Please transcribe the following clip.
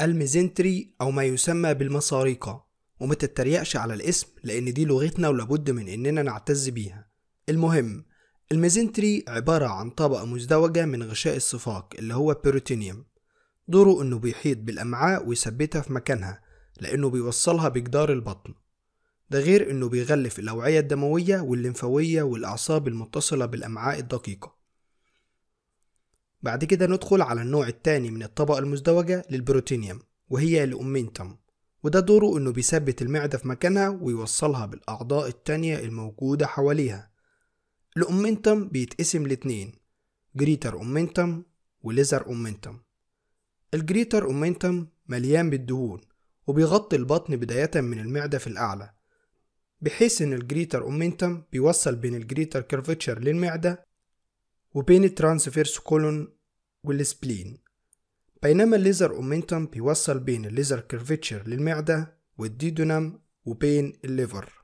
الميزنتري أو ما يسمى بالمصاريقة وما تتريقش على الاسم لأن دي لغتنا ولابد من إننا نعتز بيها المهم الميزنتري عبارة عن طبقة مزدوجة من غشاء الصفاق اللي هو بيروتينيوم دوره إنه بيحيط بالأمعاء ويثبتها في مكانها لأنه بيوصلها بجدار البطن ده غير إنه بيغلف الأوعية الدموية والليمفاوية والأعصاب المتصلة بالأمعاء الدقيقة بعد كده ندخل على النوع التاني من الطبقة المزدوجة للبروتينيوم وهي الأومنتم وده دوره إنه بيثبت المعدة في مكانها ويوصلها بالأعضاء التانية الموجودة حواليها الأومنتم بيتقسم لاتنين جريتر أومنتم وليزر أومنتم الجريتر أومنتم مليان بالدهون وبيغطي البطن بداية من المعدة في الأعلى بحيث إن الجريتر أومنتم بيوصل بين الجريتر كيرفتشر للمعدة وبين الترانسفيرس كولون والسبلين بينما الليزر اومنتوم بيوصل بين الليزر كيرفيتشر للمعدة والديدونام وبين الليفر